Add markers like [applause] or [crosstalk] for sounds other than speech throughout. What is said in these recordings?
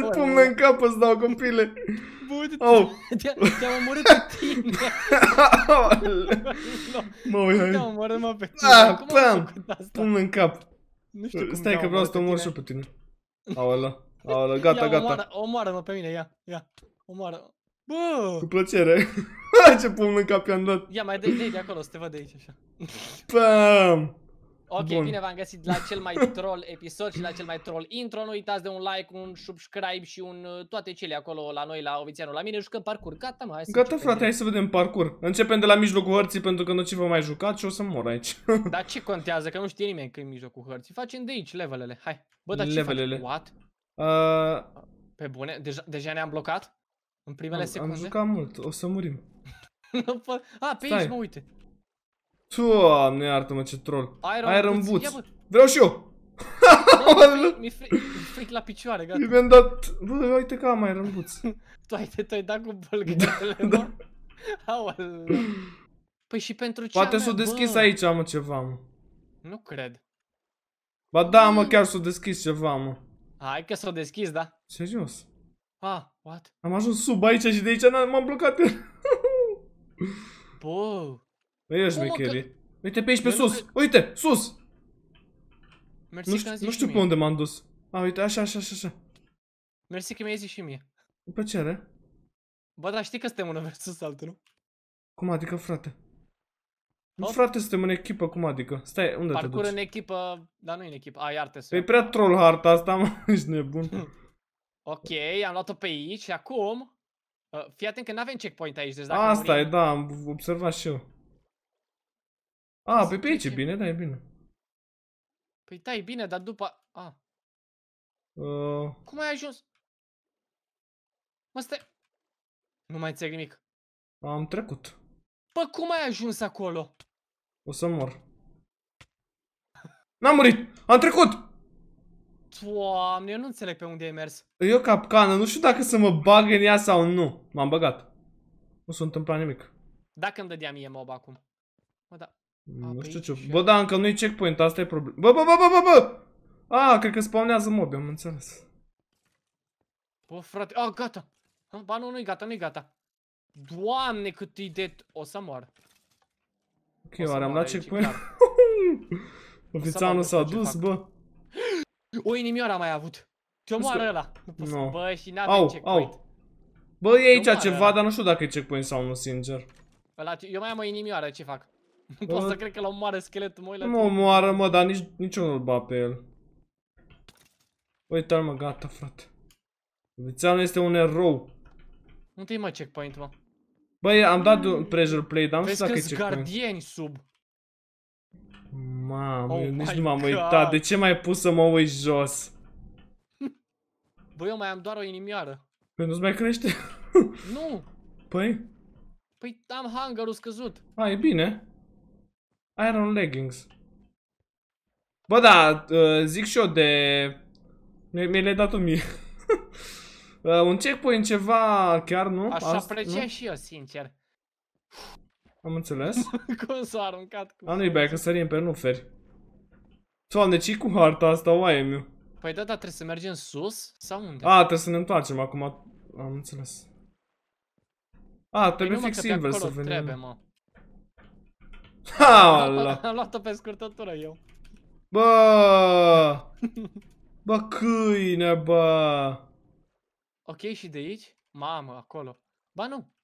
Îl pun în cap îți dau copile. Bă, uite, te-am omorât pe tine. [laughs] mă, uite. Te-am omorât, mă, pe tine. Ah, cum pam. pun în cap. Stai că vreau să te omor și pe tine. Aola. Aola, gata, gata. Omoară, mă pe mine, ia, ia. Omoară. Bă! Cu plăcere. [laughs] Ce pun în cap i-am dat. Ia, mai dai de, de acolo, să te văd de aici așa. Pam! Ok, Bun. bine v-am găsit la cel mai [laughs] troll episod și la cel mai troll intro. Nu uitați de un like, un subscribe și un uh, toate cele acolo la noi, la Ovițianul, la mine. Jucăm parcurs. Gata, mă, hai să Gata, frate, hai să vedem parcurs. Începem de la mijlocul hărții pentru că nu ce vă mai jucat și o să mor aici. [laughs] dar ce contează? Că nu știe nimeni că e mijlocul hărții. Facem de aici levelele. Hai. Bă, dar levelele. ce What? Uh... Pe bune? Deja, deja ne-am blocat? În primele am, secunde? Am jucat mult. O să murim. [laughs] A, pe Stai. aici mă uite. Doamne, iartă-mă ce troll. Iron, Iron Boots. Vreau și eu. [laughs] Mi-e fric la picioare, gata. Mi-am dat... Bă, uite că am Iron Boots. tu ai, tu ai dat cu bălgătele, da, da. Aoleu. Păi și pentru ce Poate s-o deschis bă? aici, mă, ceva, mă. Nu cred. Ba da, mă, chiar s-o deschis ceva, mă. Hai că s-o deschis, da. Ce jos? Ah, what? Am ajuns sub aici și de aici m-am blocat. Bă ești șmecherie. Uite pe aici pe sus. Uite, sus. nu, știu, pe unde m-am dus. A, uite, așa, așa, așa, așa. Mersi că mi-ai zis și mie. În plăcere. Bă, dar știi că suntem unul versus altul, nu? Cum adică, frate? Nu, frate, suntem în echipă, cum adică? Stai, unde te duci? în echipă, dar nu în echipă. Ai te să... Păi prea troll harta asta, mă, [laughs] ești nebun. [laughs] ok, am luat-o pe aici și acum... Uh, fii atent că n-avem checkpoint aici, deci dacă Asta e, da, am observat și eu. A, pe, pe aici e bine, da, e bine. Păi da, e bine, dar după... A. Uh... Cum ai ajuns? Mă, stai... Nu mai înțeleg nimic. Am trecut. Pă, cum ai ajuns acolo? O să mor. N-am murit! Am trecut! Doamne, eu nu înțeleg pe unde ai mers. Eu capcană, nu știu dacă să mă bag în ea sau nu. M-am băgat. Nu s-a întâmplat nimic. Dacă îmi dădea mie mob acum. Mă, da nu știu ce... Bă, da, încă nu-i checkpoint, asta e problem. Bă, bă, bă, bă, bă, bă! A, cred că spawnează mobi, am înțeles. Bă, frate, a, gata! Ba, nu, nu-i gata, nu-i gata. Doamne, cât e de... O să moară. Ok, oare am dat checkpoint? [laughs] Oficianul s-a dus, bă. O inimioară am mai avut. Ce moară ăla. Păi, bă, și n-avem checkpoint. Au. Bă, e aici ceva, dar nu știu dacă e checkpoint sau nu, sincer. eu mai am o inimioară, ce fac? Nu [laughs] pot să cred că la un mare schelet mă la Nu mă omoară, mă, dar nici, nici unul l pe el. Uite-l, mă, gata, frate. Vițeanul este un erou. Nu te mai checkpoint, mă? Băi, am dat un pressure play, dar nu știu dacă e checkpoint. gardieni sub. Mamă, oh nici nu m-am uitat. De ce mai pus să mă uit jos? Băi, eu mai am doar o inimioară. Păi nu-ți mai crește? nu! [laughs] Păi? Păi am hunger-ul scăzut. A, e bine. Iron leggings. Bă, da, uh, zic și eu de... Mi le dat o mie. [laughs] Uh, un checkpoint ceva chiar, nu? Aș aprecia și eu, sincer. Am înțeles. [laughs] Cum s-a aruncat cu... A, nu-i bea, că sărim pe nuferi. Doamne, ce cu harta asta, oaie meu? Păi da, dar trebuie să mergem sus? Sau unde? A, trebuie să ne întoarcem acum. Am înțeles. A, păi trebuie fix invers să venim. Trebuie, mă. Ha, Am luat-o pe scurtătură eu. Bă! Bă, câine, bă! Ok, și de aici? Mamă, acolo. Ba nu.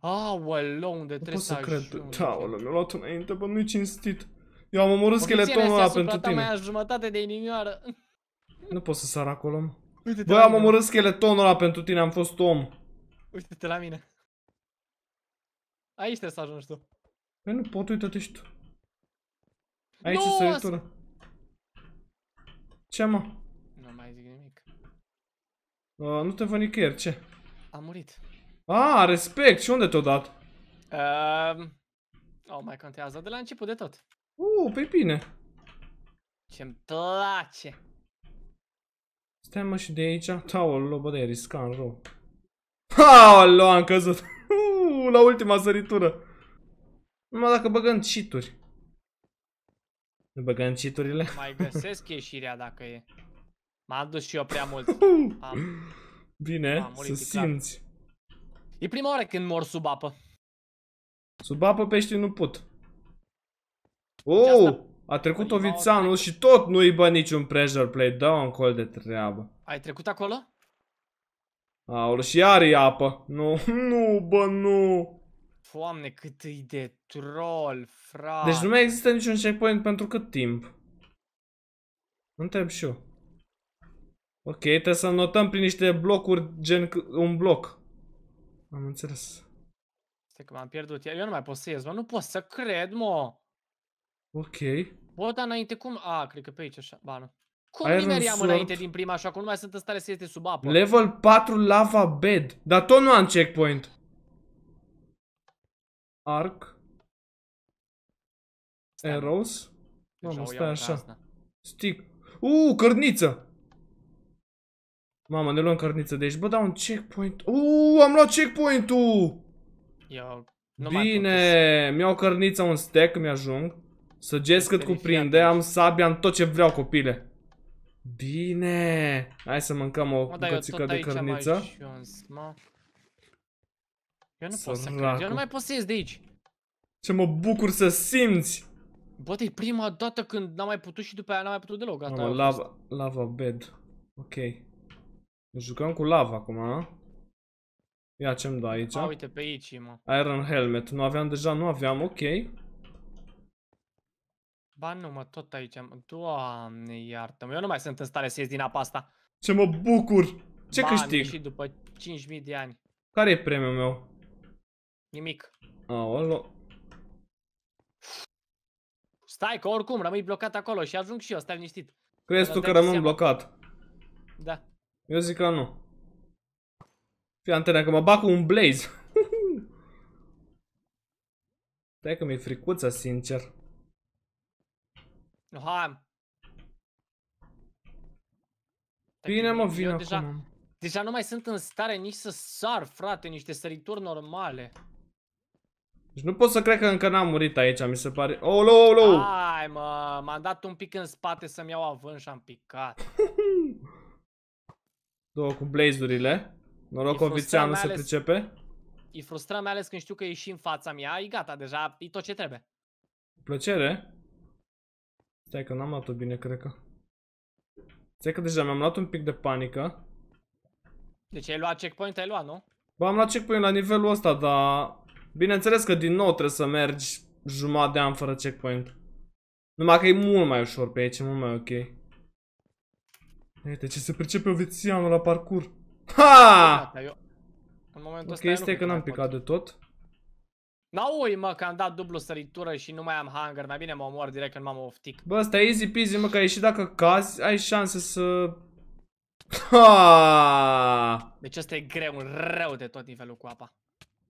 Aoleu, unde nu trebuie să ajungi. Nu pot să cred. Aoleu, mi-a luat înainte, bă, nu-i cinstit. Eu am omorât scheletonul ăla pentru tine. Mai jumătate de inimioară. Nu pot să sar acolo, mă. Bă, am omorât scheletonul ăla pentru tine, am fost om. Uite-te la mine. Aici trebuie să ajungi tu. Păi nu pot, uite-te și tu. Aici e săritură. Ce mă? Nu mai zic nimic. Uh, nu te văd nicăieri, ce? Am murit. Ah, respect! Și unde te-o dat? Ehm, uh, o mai contează de la început de tot. Uuu uh, pe bine. Ce-mi place. Stai mă și de aici. Taolo, bă, de-aia în rău. Aolo, am căzut. Uuu, [laughs] uh, la ultima săritură. Numai dacă băgăm cheat-uri. Nu băgăm cheat-urile? Mai găsesc ieșirea dacă e. M-am dus și eu prea mult. Am... Bine, să simți. E prima oară când mor sub apă. Sub apă peștii nu pot. Deci oh! A trecut Ovițanul și tot nu-i bă niciun pressure play. Dă un col de treabă. Ai trecut acolo? Aoleu, și iar e apă. Nu, [laughs] nu, bă, nu. Doamne, cât e de troll, frate. Deci nu mai există niciun checkpoint pentru cât timp? Întreb și eu. Ok, trebuie să notăm prin niște blocuri, gen un bloc. Am înțeles. Stai că m-am pierdut. Eu nu mai pot să ies, mă. Nu pot să cred, mă. Ok. Bă, dar înainte cum... A, cred că pe aici așa. Ba, nu. Cum Iron mineriam sword. înainte din prima, așa că nu mai sunt în stare să de sub apă? Level 4 lava bed. Dar tot nu am checkpoint. Arc. Arrows. Mamă, stai așa. Stick. Uuu, cărniță! Mamă, ne luăm cărniță de aici. Bă, dau un checkpoint. Uuu, am luat checkpoint-ul! Bine, mi-au cărniță un stack, mi-ajung. Săgeți cât cuprinde, am sabia în tot ce vreau, copile. Bine! Hai să mâncăm o bucățică de cărniță. Aici, eu nu pot să cred, eu nu mai pot să ies de aici. Ce mă bucur să simți! Bă, e prima dată când n-am mai putut și după aia n-am mai putut deloc, gata. lava, lava bed. Ok. Ne jucăm cu lava acum, a? Ia ce-mi dă aici. Ah, uite, pe aici, mă. Iron helmet. Nu aveam deja, nu aveam, ok. Ba nu, mă, tot aici am... Doamne, iartă-mă, eu nu mai sunt în stare să ies din apa asta. Ce mă bucur! Ce ba, câștig? ieșit după 5.000 de ani. Care e premiul meu? Nimic. Aolo. Stai că oricum rămâi blocat acolo și ajung și eu, stai liniștit. Crezi tu că rămân seama. blocat? Da. Eu zic că nu. Fii antena că mă bag cu un blaze. [laughs] Stai că mi-e fricuță, sincer. Nu, hai. Bine mă, vin acum. Deja, deja nu mai sunt în stare nici să sar, frate, niște sărituri normale. Deci nu pot să cred că încă n-am murit aici, mi se pare. Oh, low, lo! Hai, mă, m-am dat un pic în spate să-mi iau avânt și am picat. [laughs] Două cu blazurile. Noroc o nu se ales... pricepe. E frustrat mai ales când știu că e și în fața mea, e gata, deja e tot ce trebuie. Plăcere? Stai că n-am luat-o bine, cred că. Stai că deja mi-am luat un pic de panică. Deci ai luat checkpoint, ai luat, nu? Ba, am luat checkpoint la nivelul ăsta, dar Bineînțeles că din nou trebuie să mergi jumătate de an fără checkpoint. Numai că e mult mai ușor pe aici, mult mai ok. Uite ce se pricepe ovițianul la parcur. Ha! Da, ok, este că n-am picat de tot. N-aui da, mă că am dat dublu săritură și nu mai am hunger, mai bine mă omor direct când m-am oftic. Bă, ăsta e easy peasy mă, că ai și dacă cazi, ai șanse să... Ha! Deci asta e greu, rău de tot nivelul cu apa.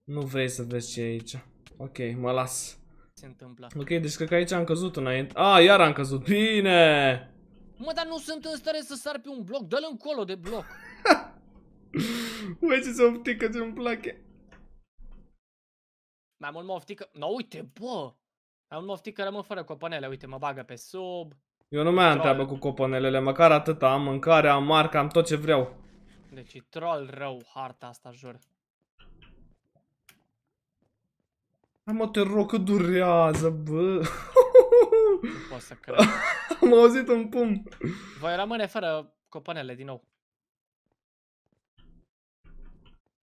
Nu vrei să vezi ce e aici. Ok, mă las. Se întâmplă. Ok, deci cred că aici am căzut înainte. A, iar am căzut. Bine! Mă, dar nu sunt în stare să sar pe un bloc. Dă-l încolo de bloc. [laughs] Uite ce se optică ce-mi place. Mai mult mă oftică... No, uite, bă! Mai mult mă optică rămân fără copanele. Uite, mă bagă pe sub. Eu nu mai am treabă cu copanelele. Măcar atât am mâncare, am marca, am tot ce vreau. Deci e troll rău harta asta, jur. Hai mă, te rog că durează, bă. Nu pot să cred. [laughs] Am auzit un pum. Voi rămâne fără copanele din nou.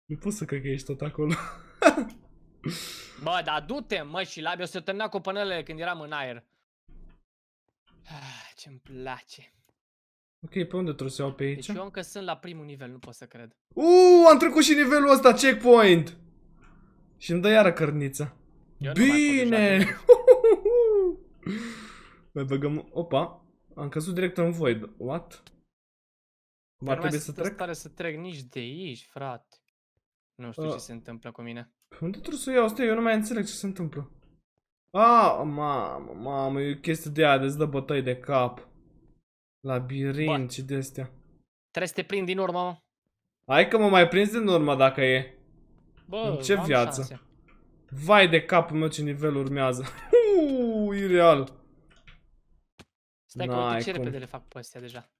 Nu pot să cred că ești tot acolo. [laughs] Bă, dar du-te, mă, și labi, o să termina cu când eram în aer. Ah, ce-mi place. Ok, pe unde trebuie să iau pe aici? Deci eu încă sunt la primul nivel, nu pot să cred. Uuu, am trecut și nivelul ăsta, checkpoint! Și îmi dă iară cărnița. Bine! [laughs] Mai băgăm... Opa! Am căzut direct în void. What? Ar trebui să trec? Nu să trec nici de aici, frate. Nu știu ce se întâmplă cu mine. Păi unde trebuie să iau? Stai, eu nu mai înțeleg ce se întâmplă. ah mamă, mamă, e chestie de aia de dă bătăi de cap. Labirint și de-astea. Trebuie să te prind din urmă, mă. Hai că mă mai prins din urmă dacă e. Bă, în ce viață? Șanse. Vai de capul meu ce nivel urmează. Uuu, ireal. Stai că uite ce repede le fac pe astea deja.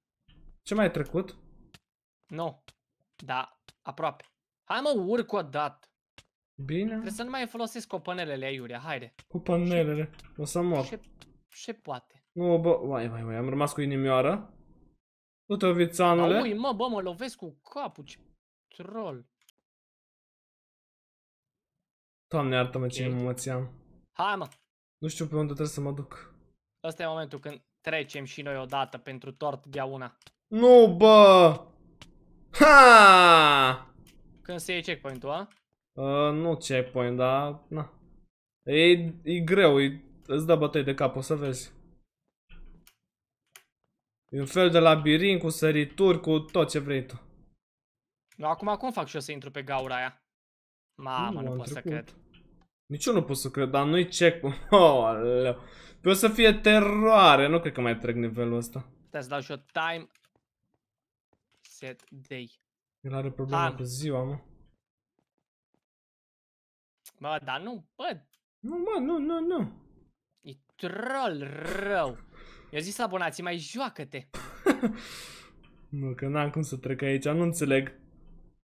Ce mai ai trecut? Nu. Da, aproape. Hai mă, urc o dată. Bine. Trebuie să nu mai folosesc copanelele aiurea, haide. Copanelele, o să mor. Ce, poate? Nu, bă, vai, vai, vai, am rămas cu inimioară. Uite te vițanule. Ui, mă, bă, mă lovesc cu capul, ce troll. Doamne, iartă-mă ce okay. emoție am. Hai, mă. Nu știu pe unde trebuie să mă duc. Asta e momentul când trecem și noi odată pentru tort de una. Nu, bă! Ha! Când se iei checkpoint-ul, a? Uh, nu checkpoint, dar... Na. E, e greu, e, îți dă bătăi de cap, o să vezi. E un fel de labirint cu sărituri, cu tot ce vrei tu. No, acum cum fac și eu să intru pe gaura aia? Mamă, nu, nu pot trecut. să cred. Nici eu nu pot să cred, dar nu-i checkpoint. Oh, aleu. Pe o să fie teroare, nu cred că mai trec nivelul ăsta. Trebuie să dau și o time set day. El are probleme Han. cu ziua, mă. Bă, dar nu, bă. Nu, mă, nu, nu, nu. E troll rău. Eu zis abonații, mai joacă-te. nu, [laughs] că n-am cum să trec aici, nu înțeleg.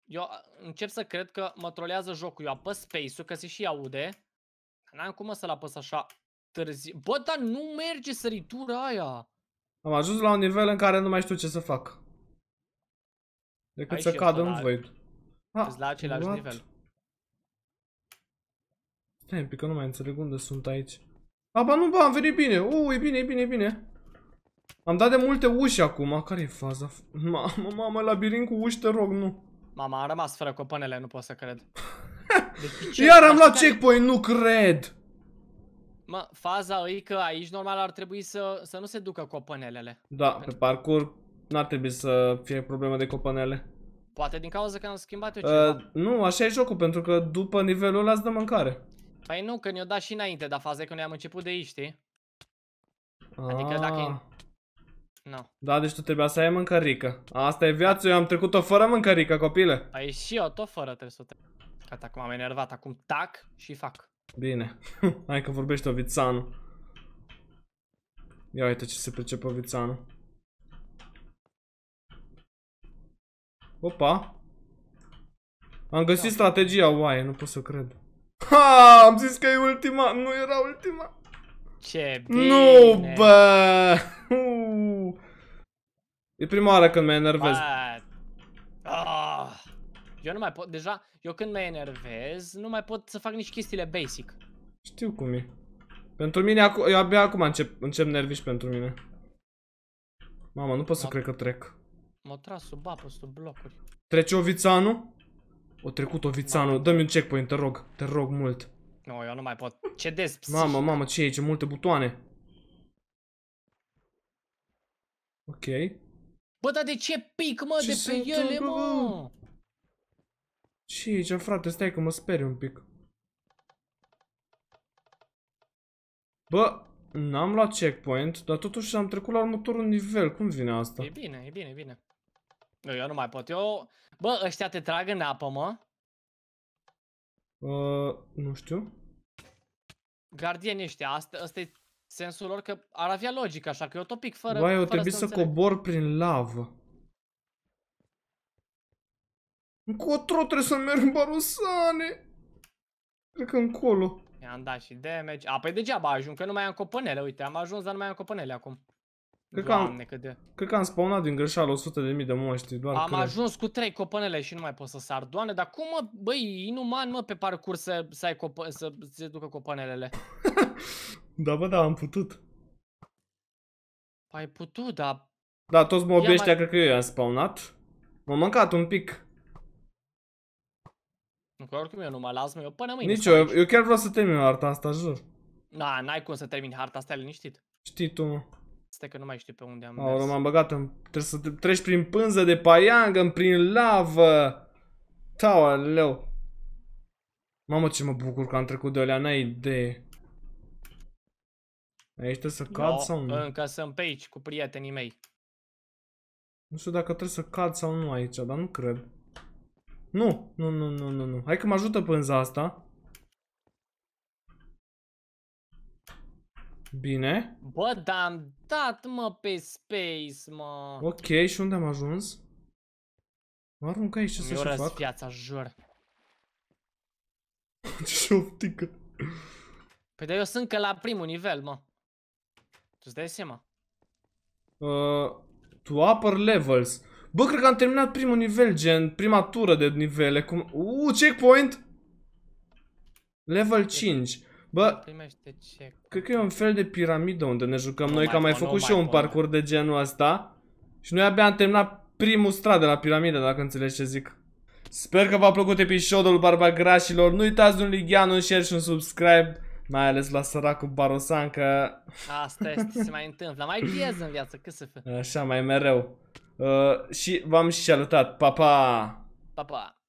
Eu încep să cred că mă trolează jocul. Eu apăs space-ul, că se și aude. N-am cum să-l apăs așa târziu. Bă, dar nu merge săritura aia. Am ajuns la un nivel în care nu mai știu ce să fac. Decât Ai să cad în void. Ah, la același what? nivel. Stai un pic, că nu mai înțeleg unde sunt aici. A, ba nu, ba, am venit bine. U, e bine, e bine, e bine. Am dat de multe uși acum. Care e faza? Mamă, mamă, labirint cu uși, te rog, nu. Mama, am rămas fără copanele, nu pot să cred. Deci, [laughs] Iar am luat checkpoint, nu cred! Mă, faza e că aici normal ar trebui să, să nu se ducă copanelele. Da, pe parcurs n-ar trebui să fie problemă de copanele. Poate din cauza că am schimbat eu uh, ceva. Uh, nu, așa e jocul, pentru că după nivelul ăla îți dă mâncare. Păi nu, că ne-o dat și înainte, dar faza e că noi am început de aici, știi? Ah. Adică dacă nu. Da, deci tu trebuia să ai mâncărică. Asta e viața, eu am trecut-o fără mâncărică, copile. Ai și eu tot fără trebuie să te... Gata, acum am enervat, acum tac și fac. Bine. [laughs] Hai că vorbește Vițanu. Ia uite ce se pricepe Vițanu. Opa. Am găsit da. strategia, oaie, nu pot să cred. Ha, am zis că e ultima, nu era ultima. Ce bine. Nu, bă! E prima oară când mă enervez. Ah, eu nu mai pot, deja, eu când mă enervez, nu mai pot să fac nici chestiile basic. Știu cum e. Pentru mine, eu abia acum încep, încep nerviș pentru mine. Mama, nu pot să cred că trec. M-a tras sub apă, sub blocuri. Trece Ovițanu? O trecut Ovițanu, dă-mi un checkpoint, te rog, te rog mult. Nu, eu nu mai pot. Cedez psihic. mama, mama, ce e aici? Multe butoane. Ok. Bă, dar de ce pic, mă, ce de pe ele, bă? mă? Ce e aici, frate? Stai că mă speri un pic. Bă, n-am luat checkpoint, dar totuși am trecut la următorul nivel. Cum vine asta? E bine, e bine, e bine. Nu, eu nu mai pot. Eu... Bă, ăștia te trag în apă, mă? Uh, nu știu. Gardieni ăștia, asta, asta e Sensul lor că ar avea logică, așa că eu topic fără... Băi, eu trebuie să, să cobor prin lavă. Încotro trebuie să merg în barusane. Cred că încolo. I-am dat și damage. A, păi degeaba ajung, că nu mai am copanele, uite, am ajuns, dar nu mai am copanele acum. Cred Doamne, că am, de... cred că am spawnat din greșeală 100 de mii de moști, doar Am cred. ajuns cu trei copanele și nu mai pot să sar. Doamne, dar cum, mă, băi, inuman, mă, pe parcurs să, să, ai copă, să se ducă copanelele. [laughs] da, bă, da, am putut. Păi, ai putut, da. Da, toți mobii ăștia mai... cred că eu i-am spawnat. M-am mâncat un pic. Nu, că oricum eu nu mă las, mă, eu până mâine. Nici eu, eu chiar vreau să termin harta asta, jur. Na, da, n-ai cum să termin harta asta liniștit. Știi tu, mă. Stai că nu mai știu pe unde am mers. m-am băgat în... Trebuie să treci prin pânză de paiangă, prin lavă. Taoleu. Mamă, ce mă bucur că am trecut de alea, n-ai idee. Aici trebuie să cad no, sau nu? Încă sunt pe aici cu prietenii mei. Nu știu dacă trebuie să cad sau nu aici, dar nu cred. Nu, nu, nu, nu, nu, nu. Hai că mă ajută pânza asta. Bine. Bă, dar am dat, mă, pe space, mă. Ok, și unde am ajuns? Mă arunc aici, ce să-și fac? Mi-o piața jur. [laughs] ce optică. Păi dar eu sunt că la primul nivel, mă. Tu-ți dai seama. Uh, to upper levels. Bă, cred că am terminat primul nivel, gen, prima tură de nivele. Cum... Uh, checkpoint! Level 5. Bă, primește ce? Cred că e un fel de piramidă unde ne jucăm noi, că am mai pon, făcut și eu un parcurs de genul ăsta. Și noi abia am terminat primul strat de la piramidă, dacă înțelegi ce zic. Sper că v-a plăcut episodul Barbagrașilor. Nu uitați un ligian, un share și un subscribe. Mai ales la săracul Barosan, că... Asta este, se mai întâmplă. Mai viez în viață, cât să fie? Așa, mai mereu. Uh, și v-am și salutat. Pa, pa! Pa, pa!